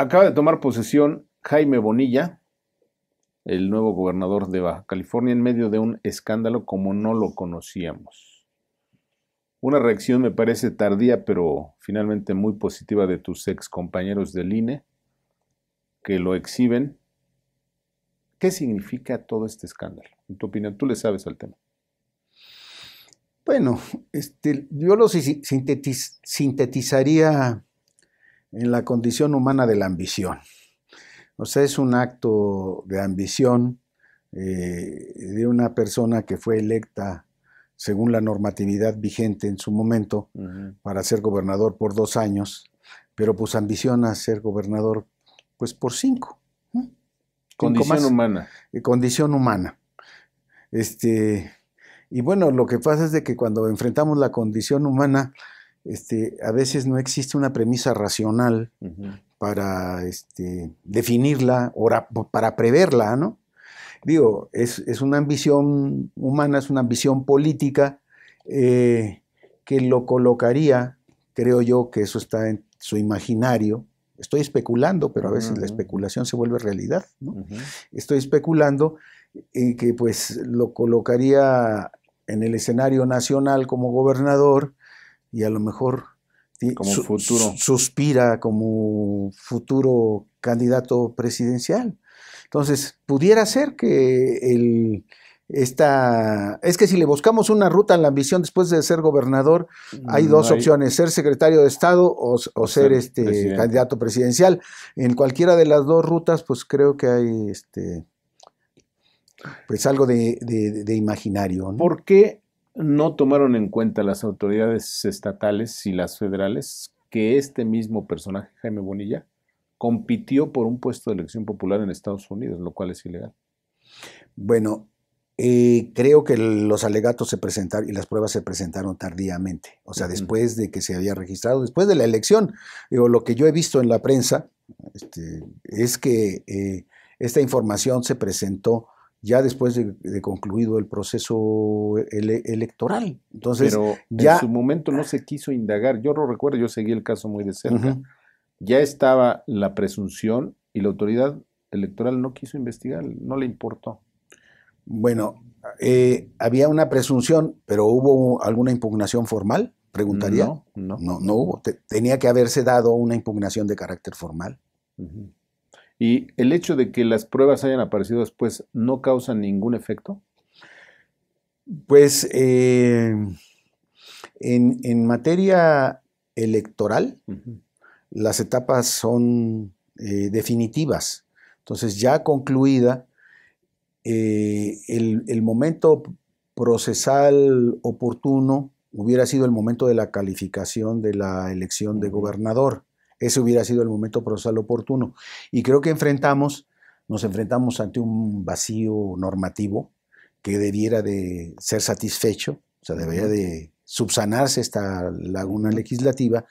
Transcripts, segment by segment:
Acaba de tomar posesión Jaime Bonilla, el nuevo gobernador de Baja California, en medio de un escándalo como no lo conocíamos. Una reacción me parece tardía, pero finalmente muy positiva de tus ex compañeros del INE, que lo exhiben. ¿Qué significa todo este escándalo? En tu opinión, tú le sabes al tema. Bueno, este, yo lo sintetizaría en la condición humana de la ambición. O sea, es un acto de ambición eh, de una persona que fue electa según la normatividad vigente en su momento para ser gobernador por dos años, pero pues ambiciona ser gobernador pues por cinco. Condición humana. Eh, condición humana. Este, y bueno, lo que pasa es de que cuando enfrentamos la condición humana, este, a veces no existe una premisa racional para este, definirla o para preverla, ¿no? Digo, es, una ambición humana, es una ambición política eh, que lo colocaría, creo yo que eso está en su imaginario. Estoy especulando, pero a veces la especulación se vuelve realidad. ¿no? Estoy especulando en que pues lo colocaría en el escenario nacional como gobernador y a lo mejor suspira como futuro candidato presidencial. Entonces, pudiera ser que el, esta... Es que si le buscamos una ruta en la ambición después de ser gobernador, hay mm, dos opciones, ser secretario de Estado o, ser, este, candidato presidencial. En cualquiera de las dos rutas, pues creo que hay este, pues algo de, imaginario. ¿Por qué no tomaron en cuenta las autoridades estatales y las federales que este mismo personaje, Jaime Bonilla, compitió por un puesto de elección popular en Estados Unidos, lo cual es ilegal. Bueno, eh, creo que los alegatos se presentaron y las pruebas se presentaron tardíamente, o sea, después de que se había registrado, después de la elección. Digo, lo que yo he visto en la prensa este, es que eh, esta información se presentó ya después de, concluido el proceso electoral. Entonces, Pero ya... en su momento no se quiso indagar. Yo lo recuerdo, yo seguí el caso muy de cerca. Ya estaba la presunción y la autoridad electoral no quiso investigar, no le importó. Bueno, eh, había una presunción, pero ¿hubo alguna impugnación formal? Preguntaría. No, no. No, hubo. tenía que haberse dado una impugnación de carácter formal. Y el hecho de que las pruebas hayan aparecido después no causa ningún efecto. Pues eh, en, materia electoral, las etapas son eh, definitivas. Entonces, ya concluida, eh, el, el, momento procesal oportuno hubiera sido el momento de la calificación de la elección de gobernador. Ese hubiera sido el momento procesal oportuno. Y creo que enfrentamos, nos enfrentamos ante un vacío normativo que debiera de ser satisfecho, o sea, debería de subsanarse esta laguna legislativa,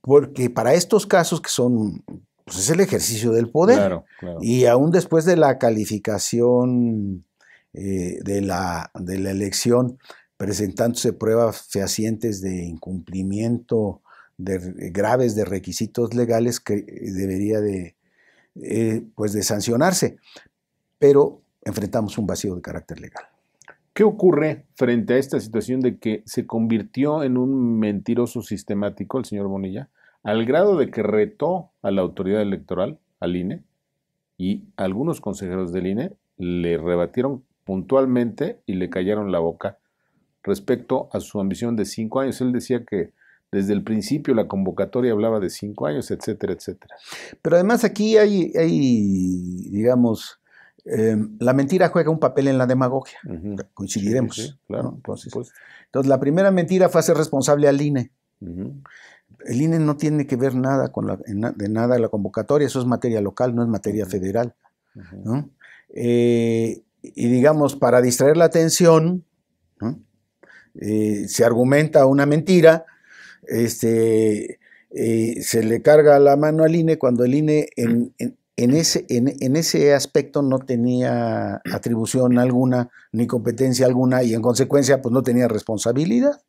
porque para estos casos que son, pues es el ejercicio del poder, y aún después de la calificación eh, de, la, de la elección, presentándose pruebas fehacientes de incumplimiento de, eh, graves de requisitos legales que eh, debería de, eh, pues de sancionarse. Pero enfrentamos un vacío de carácter legal. ¿Qué ocurre frente a esta situación de que se convirtió en un mentiroso sistemático el señor Bonilla, al grado de que retó a la autoridad electoral, al INE, y algunos consejeros del INE le rebatieron puntualmente y le callaron la boca respecto a su ambición de cinco años? Él decía que desde el principio la convocatoria hablaba de cinco años, etcétera, etcétera. Pero además aquí hay, digamos, em, la mentira juega un papel en la demagogia. Coincidiremos. entonces, la primera mentira fue hacer responsable al INE. El INE no tiene que ver nada con la, de nada la convocatoria, eso es materia local, no es materia federal. Eh, y digamos, para distraer la atención, eh, se argumenta una mentira este, eh, se le carga la mano al INE cuando el INE en, ese, en, ese aspecto no tenía atribución alguna, ni competencia alguna, y en consecuencia pues no tenía responsabilidad.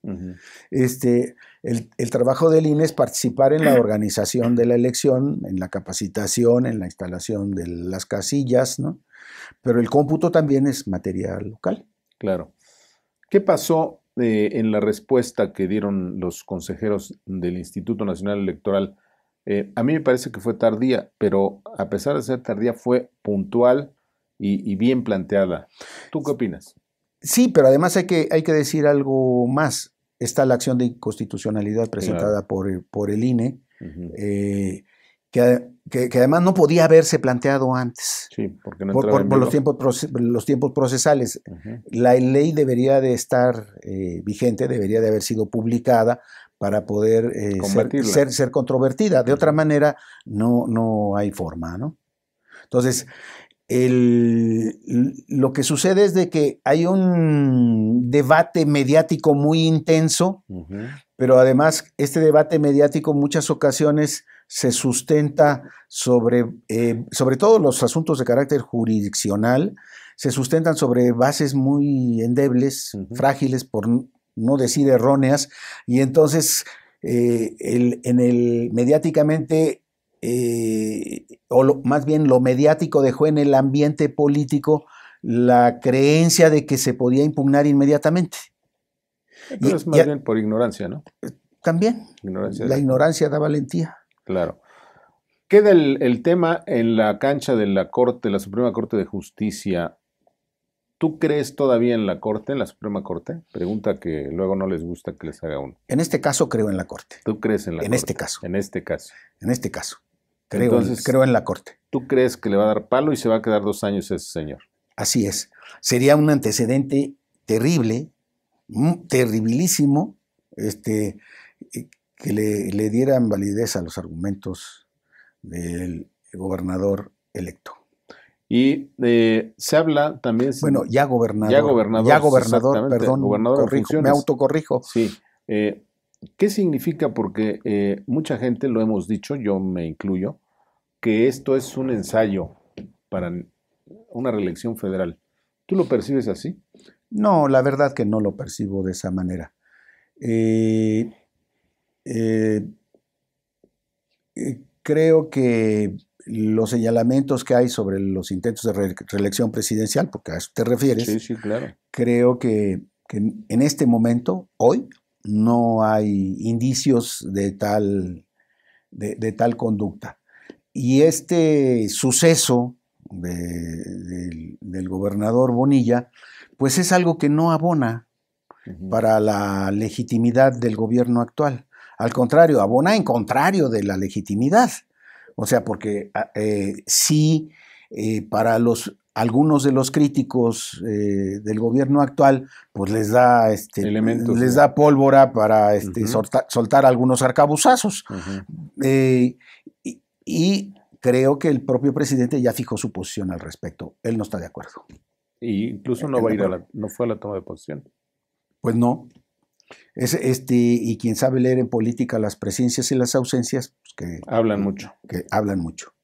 este, el, trabajo del INE es participar en la organización de la elección, en la capacitación, en la instalación de las casillas, ¿no? Pero el cómputo también es material local. Claro. ¿Qué pasó eh, en la respuesta que dieron los consejeros del Instituto Nacional Electoral. Eh, a mí me parece que fue tardía, pero a pesar de ser tardía, fue puntual y, bien planteada. ¿Tú qué opinas? Sí, pero además hay que, hay que decir algo más. Está la acción de inconstitucionalidad presentada por, por el INE, eh, que que que, además no podía haberse planteado antes. Sí, porque no por, los, tiempos, los tiempos procesales. La ley debería de estar eh, vigente, debería de haber sido publicada para poder eh, ser, ser, controvertida. De otra manera, no, no hay forma, ¿no? Entonces, lo que sucede es de que hay un debate mediático muy intenso, pero además este debate mediático en muchas ocasiones se sustenta sobre, eh, sobre todo los asuntos de carácter jurisdiccional, se sustentan sobre bases muy endebles, frágiles, por no decir erróneas, y entonces eh, en el mediáticamente, eh, o más bien lo mediático dejó en el ambiente político la creencia de que se podía impugnar inmediatamente. Pero más bien por ignorancia, ¿no? También. la ignorancia da valentía. Claro. Queda el, tema en la cancha de la Corte, la Suprema Corte de Justicia. ¿Tú crees todavía en la Corte, en la Suprema Corte? Pregunta que luego no les gusta que les haga uno. En este caso creo en la Corte. ¿Tú crees en la Corte? En este caso. En este caso. En este caso. Creo, creo en la Corte. ¿Tú crees que le va a dar palo y se va a quedar dos años ese señor? Así es. Sería un antecedente terrible, mm, terribilísimo, este, eh, que le, dieran validez a los argumentos del gobernador electo. Y eh, se habla también. Bueno, ya gobernador. Ya gobernador. gobernador, perdón. me autocorrijo. Sí. Eh, ¿Qué significa? Porque eh, mucha gente lo hemos dicho, yo me incluyo, que esto es un ensayo para una reelección federal. ¿Tú lo percibes así? No, la verdad que no lo percibo de esa manera. Eh, eh, creo que los señalamientos que hay sobre los intentos de reelección presidencial, porque a eso te refieres, creo que, en este momento, hoy, no hay indicios de tal, de, tal conducta. Y este suceso del gobernador Bonilla, pues es algo que no abona para la legitimidad del gobierno actual. Al contrario, abona en contrario de la legitimidad. O sea, porque ah, eh, sí, eh, para los algunos de los críticos eh, del gobierno actual, pues les da este, les da pólvora para este, soltar algunos arcabuzazos. y, creo que el propio presidente ya fijó su posición al respecto. Él no está de acuerdo. Y incluso no va a ir no fue a la toma de posición. Pues no, es, este, y quien sabe leer en política las presencias y las ausencias, pues que hablan mucho. Que hablan mucho.